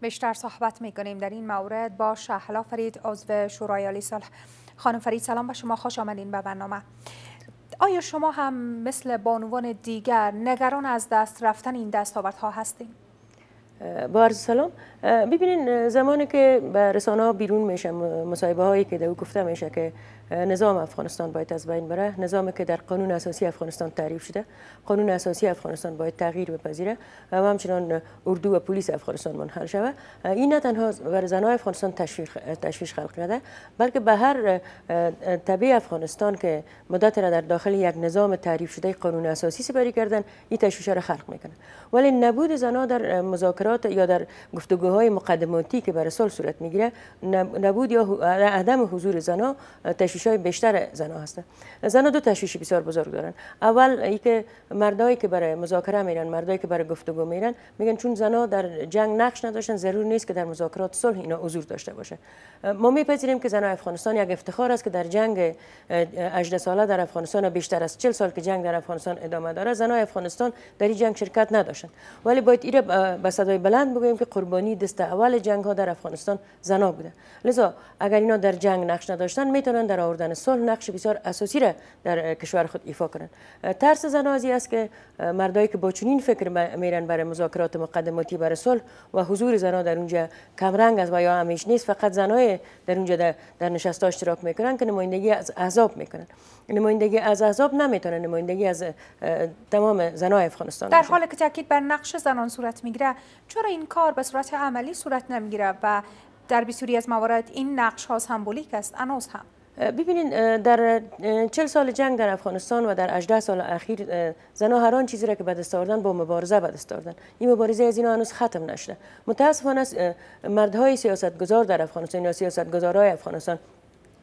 بیشتر صحبت می کنیم در این مورد با شهلا فرید عضو شورای عالی صلح خانم فرید سلام به شما خوش آمدین به برنامه آیا شما هم مثل بانوان دیگر نگران از دست رفتن این دستاوردها هستید با عرض سلام ببینین زمانی که به رسانه ها بیرون میشه مصاحبه هایی که دو گفته میشه که نظام افغانستان باید از بین بره نظامی که در قانون اساسی افغانستان تعریف شده قانون اساسی افغانستان باید تغییر بپذیره و همچنان اردو و پلیس افغانستان منحل شوه این نه تنها بر زنان افغانستان تشویش خلق کرده بلکه به هر طبیع افغانستان که مدت را در داخل یک نظام تعریف شده قانون اساسی سپری کردن این تشویش را خلق میکنه ولی نبود زنا در مذاکرات مذاکرات یا در گفتگوهای مقدماتی که برای سال صورت میگیره نبود یا عدم حضور زنا تشویش های بیشتر زنا هستند زنا دو تشویش بسیار بزرگ دارن اول که مردایی که برای مذاکره میرن مردایی که برای گفتگو میرن میگن چون زنا در جنگ نقش نداشتن ضرور نیست که در مذاکرات صلح اینا حضور داشته باشه ما میپذیریم که زنا افغانستان یک افتخار است که در جنگ 18 ساله در افغانستان بیشتر از 40 سال که جنگ در افغانستان ادامه داره زنای افغانستان در این جنگ شرکت نداشتن ولی باید این به صدای بلند بگویم که قربانی دست اول جنگ ها در افغانستان زنا بوده لذا اگر اینا در جنگ نقش نداشتن میتونن در آوردن صلح نقش بسیار اساسی را در کشور خود ایفا کنند ترس زنا است که مردایی که با چنین فکر میرن برای مذاکرات مقدماتی برای صلح و حضور زنا در اونجا کم رنگ است و یا همیش نیست فقط زنای در اونجا در, در نشست اشتراک میکنن که نمایندگی از احزاب میکنن نمایندگی از احزاب نمیتونه نمایندگی از تمام زنای افغانستان در حال که تاکید بر نقش زنان صورت میگیره چرا این کار به صورت عملی صورت نمیگیره و در بسیاری از موارد این نقش ها سمبولیک است انوز هم ببینید در چل سال جنگ در افغانستان و در 18 سال اخیر زنها هران چیزی را که بدست آوردن با مبارزه بدست آوردن این مبارزه از اینا هنوز ختم نشده متاسفانه مردهای سیاستگزار در افغانستان یا سیاستگزارهای افغانستان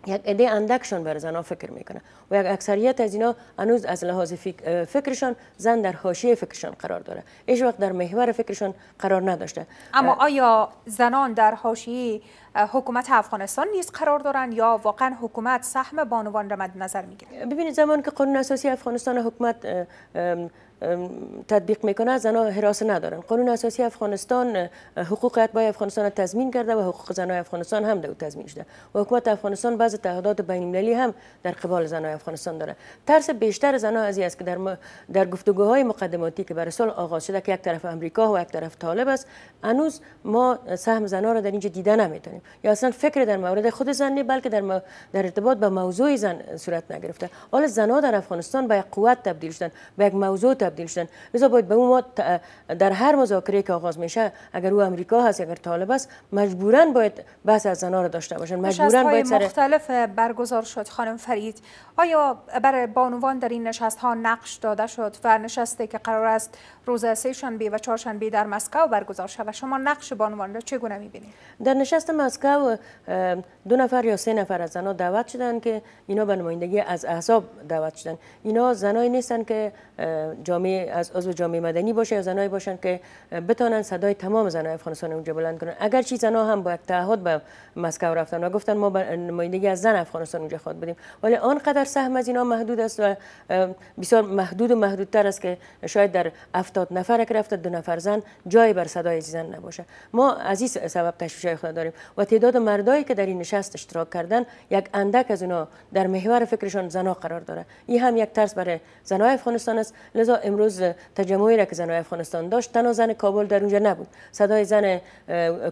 یک ایده اندکشان بر زنان فکر میکنه و یک اکثریت از اینا هنوز از لحاظ فکرشان زن در حاشیه فکرشان قرار داره ایش وقت در محور فکرشان قرار نداشته اما آیا زنان در حاشیه حکومت افغانستان نیز قرار دارن یا واقعا حکومت سهم بانوان را مد نظر میگیره ببینید زمان که قانون اساسی افغانستان حکومت تطبیق میکنه زنها حراسه ندارن قانون اساسی افغانستان حقوق با افغانستان تضمین کرده و حقوق زنای افغانستان هم دو تضمین شده و حکومت افغانستان بعض تعهدات بین المللی هم در قبال زنای افغانستان داره ترس بیشتر زنها از است که در در گفتگوهای مقدماتی که برای سال آغاز شده که یک طرف امریکا و یک طرف طالب است انوز ما سهم زنا را در اینجا دیده نمیتونیم یا اصلا فکر در مورد خود زن نی بلکه در در ارتباط با موضوع زن صورت نگرفته حال زنا در افغانستان به قوت تبدیل شدن به یک موضوع تبدیل شدن باید به اون در هر مذاکره که آغاز میشه اگر او امریکا هست اگر طالب است مجبورا باید بحث از زنها را داشته باشن مجبورا باید مختلف برگزار شد خانم فرید آیا بر بانوان در این نشست ها نقش داده شد و نشسته که قرار است روز سه شنبه و چهارشنبه در مسکو برگزار شود شما نقش بانوان را چگونه میبینید در نشست مسکو دو نفر یا سه نفر از زنها دعوت شدند که اینا به نمایندگی از احزاب دعوت شدند اینا زنایی نیستن که جامعه از عضو جامعه مدنی باشه یا زنای باشند که بتانند صدای تمام زنای افغانستان اونجا بلند کنند اگر چی زنها هم با تعهد به مسکو رفتن و گفتن ما نمایندگی از زن افغانستان اونجا خواهد بدیم ولی آنقدر سهم از اینا محدود است و بسیار محدود و محدودتر است که شاید در هفتاد نفرک رفته دو نفر زن جای بر صدای زن نباشه ما از این سبب تشویش خود داریم و تعداد مردایی که در این نشست اشتراک کردن یک اندک از اونا در محور فکرشان زنا قرار داره این هم یک ترس برای زنای افغانستان است لذا امروز تجمعی را که زنای افغانستان داشت تنها زن کابل در اونجا نبود صدای زن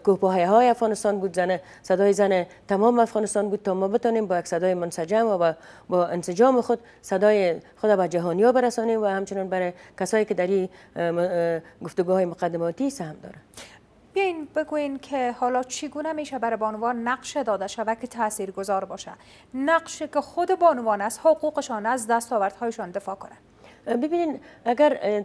کوپاهه های افغانستان بود زن صدای زن تمام افغانستان بود تا ما بتونیم با یک صدای منسجم و با انسجام خود صدای خود به جهانیا برسانیم و همچنین برای کسایی که در این گفتگوهای های مقدماتی سهم داره بیاین بگوین که حالا چگونه میشه برای بانوان نقش داده شود که تاثیرگذار باشه نقش که خود بانوان از حقوقشان از دستاوردهایشان دفاع کنند ببین اگر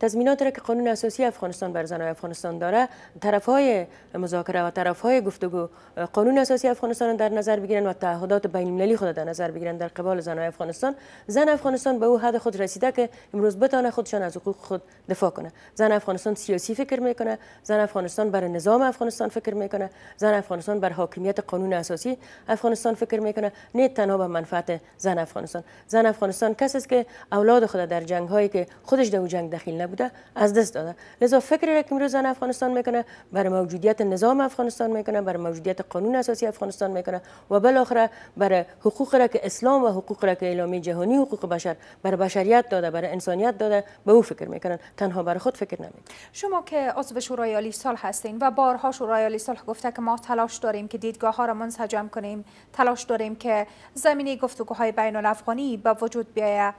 تضمینات را که قانون اساسی افغانستان بر زنان افغانستان داره طرف های مذاکره و طرف های گفتگو قانون اساسی افغانستان در نظر بگیرن و تعهدات بین المللی خود در نظر بگیرن در قبال زنان افغانستان زن افغانستان به او حد خود رسیده که امروز بتانه خودشان از حقوق خود دفاع کنه زن افغانستان سیاسی فکر میکنه زن افغانستان بر نظام افغانستان فکر میکنه زن افغانستان بر حاکمیت قانون اساسی افغانستان فکر میکنه نه تنها به منفعت زن افغانستان زن افغانستان کسی است که اولاد اقتصاد خود در جنگ هایی که خودش در جنگ دخیل نبوده از دست داده لذا فکر را که امروز افغانستان میکنه بر موجودیت نظام افغانستان میکنه بر موجودیت قانون اساسی افغانستان میکنه و بالاخره بر حقوق را که اسلام و حقوق را که اعلامیه جهانی حقوق بشر بر بشریت داده بر انسانیت داده به او فکر میکنن تنها بر خود فکر نمیکنن شما که عضو شورای عالی سال هستین و بارها شورای عالی سال گفته که ما تلاش داریم که دیدگاه ها را منسجم کنیم تلاش داریم که زمینه گفتگوهای بین الافغانی به وجود بیاید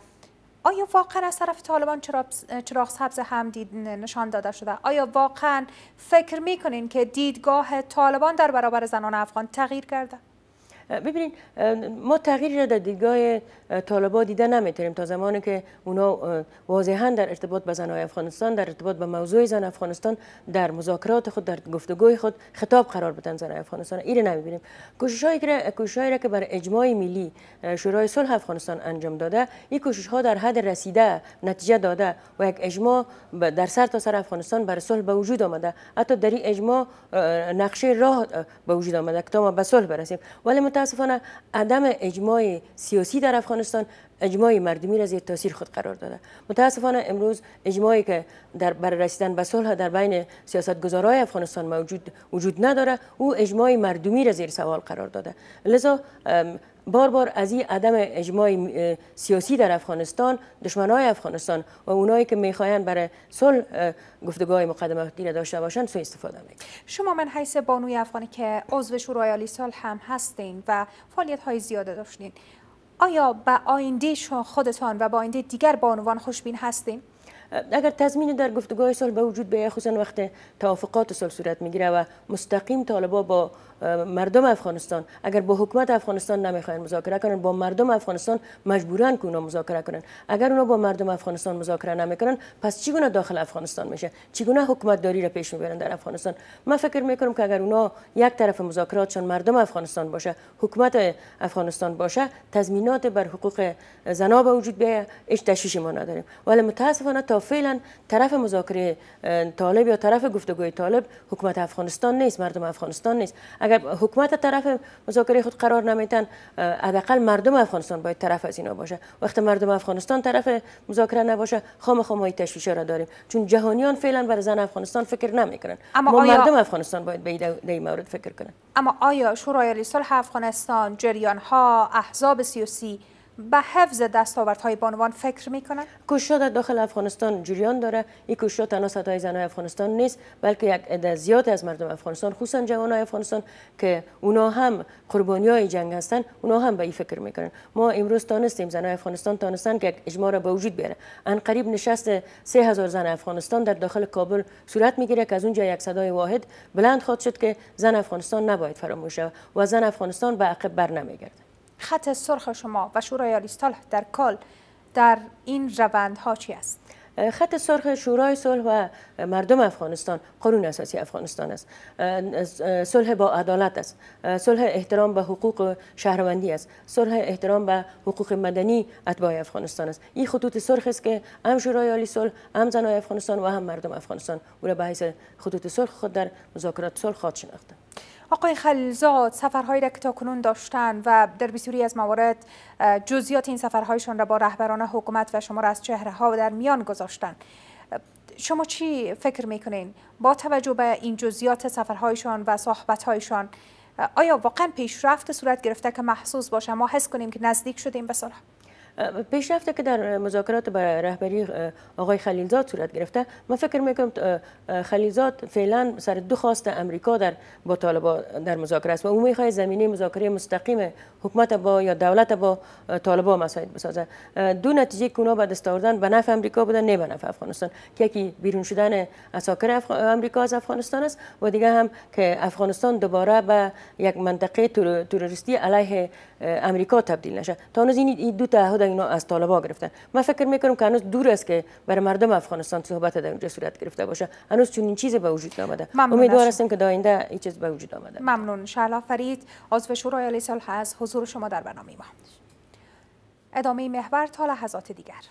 آیا واقعا از طرف طالبان چراغ سبز هم دید نشان داده شده آیا واقعا فکر میکنین که دیدگاه طالبان در برابر زنان افغان تغییر کرده ببینید ما تغییر را در دیدگاه طالبا دیده نمیتونیم تا زمانی که اونا واضحا در ارتباط به زنهای افغانستان در ارتباط به موضوع زن افغانستان در مذاکرات خود در گفتگوی خود خطاب قرار بدن زنهای افغانستان این نمیبینیم کوشش هایی که کوشش که بر اجماع ملی شورای صلح افغانستان انجام داده این کوشش ها در حد رسیده نتیجه داده و یک اجماع در سر تا سر افغانستان بر صلح به وجود آمده حتی در این اجماع نقشه راه به وجود آمده که تا ما به صلح برسیم ولی متاسفانه عدم اجماع سیاسی در افغانستان اجماع مردمی را زیر تاثیر خود قرار داده متاسفانه امروز اجماعی که در بر رسیدن به صلح در بین سیاستگزارای افغانستان موجود وجود نداره او اجماع مردمی را زیر سوال قرار داده لذا بار بار از این عدم اجماع سیاسی در افغانستان دشمنای افغانستان و اونایی که میخواین برای صلح گفتگوهای مقدماتی داشته باشند سوء استفاده میکنن شما من حیث بانوی افغانی که عضو شورای عالی سال هم هستین و فعالیت های زیاده داشتین آیا به آینده شما خودتان و با آینده دیگر بانوان خوشبین هستین اگر تضمین در گفتگوهای سال به وجود بیاید خصوصا وقت توافقات سال صورت میگیره و مستقیم طالبا با مردم افغانستان اگر با حکومت افغانستان نمیخواین مذاکره کنن با مردم افغانستان مجبورن که اونا مذاکره کنن اگر اونا با مردم افغانستان مذاکره نمیکنن پس چگونه داخل افغانستان میشه چگونه حکومت داری را پیش میبرن در افغانستان من فکر میکنم که اگر اونا یک طرف چون مردم افغانستان باشه حکومت افغانستان باشه تضمینات بر حقوق زنا به وجود بیه هیچ تشویشی ما نداریم ولی متاسفانه تا فعلا طرف مذاکره طالب یا طرف گفتگوی طالب حکومت افغانستان نیست مردم افغانستان نیست اگر اگر حکومت طرف مذاکره خود قرار نمیتن حداقل مردم افغانستان باید طرف از اینا باشه وقتی مردم افغانستان طرف مذاکره نباشه خام خام های تشویشه را داریم چون جهانیان فعلا بر زن افغانستان فکر نمیکنن اما ما مردم افغانستان باید به این مورد فکر کنن اما آیا شورای صلح افغانستان جریان ها احزاب سیاسی به حفظ های بانوان فکر میکنند کوشش در داخل افغانستان جریان داره این کوشش تنها سطح زنای افغانستان نیست بلکه یک عده زیاد از مردم افغانستان خصوصا های افغانستان که اونا هم قربانی های جنگ هستن اونا هم به این فکر میکنن ما امروز تانستیم زنای افغانستان تانستن که یک اجماع را به وجود بیاره ان قریب نشست 3000 زن افغانستان در داخل کابل صورت میگیره که از اونجا یک صدای واحد بلند خواد شد که زن افغانستان نباید فراموش شود و زن افغانستان به عقب بر نمیگرده خط سرخ شما و شورای عالی صلح در کال در این روندها چی است؟ خط سرخ شورای صلح و مردم افغانستان قانون اساسی افغانستان است صلح با عدالت است صلح احترام به حقوق شهروندی است صلح احترام به حقوق مدنی اتباع افغانستان است این خطوط سرخ است که هم شورای عالی صلح هم زنای افغانستان و هم مردم افغانستان او را به حیث خطوط سرخ خود در مذاکرات صلح خواهد شناخته آقای خلیلزاد سفرهایی را که تاکنون داشتن و در بسیاری از موارد جزئیات این سفرهایشان را با رهبران حکومت و شما را از چهره ها در میان گذاشتن شما چی فکر میکنین با توجه به این جزئیات سفرهایشان و صحبتهایشان آیا واقعا پیشرفت صورت گرفته که محسوس باشه ما حس کنیم که نزدیک شدیم به صلح پیشرفته که در مذاکرات به رهبری آقای خلیلزاد صورت گرفته من فکر میکنم خلیلزاد فعلا سر دو خواست امریکا در با طالبا در مذاکره است و او میخواد زمینه مذاکره مستقیم حکومت با یا دولت با طالبا مساعد بسازه دو نتیجه که اونا به دست آوردن به نفع امریکا بودن نه به نفع افغانستان که یکی بیرون شدن اساکر امریکا از افغانستان است و دیگه هم که افغانستان دوباره به یک منطقه تروریستی علیه امریکا تبدیل نشه تا این دو تعهد ما از طالبا گرفتن من فکر میکنم که هنوز دور است که برای مردم افغانستان صحبت در اونجا صورت گرفته باشه هنوز چون این چیز به وجود نامده امیدوار هستم که داینده این چیز به وجود آمده ممنون شهلا فرید عضو شورای عالی صلح از حضور شما در برنامه ما ادامه محور تا لحظات دیگر